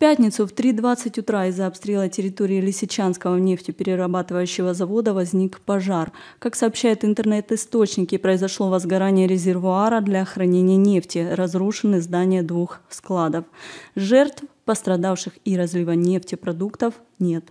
пятницу в 3.20 утра из-за обстрела территории Лисичанского нефтеперерабатывающего завода возник пожар. Как сообщают интернет-источники, произошло возгорание резервуара для хранения нефти, разрушены здания двух складов. Жертв, пострадавших и разлива нефтепродуктов нет.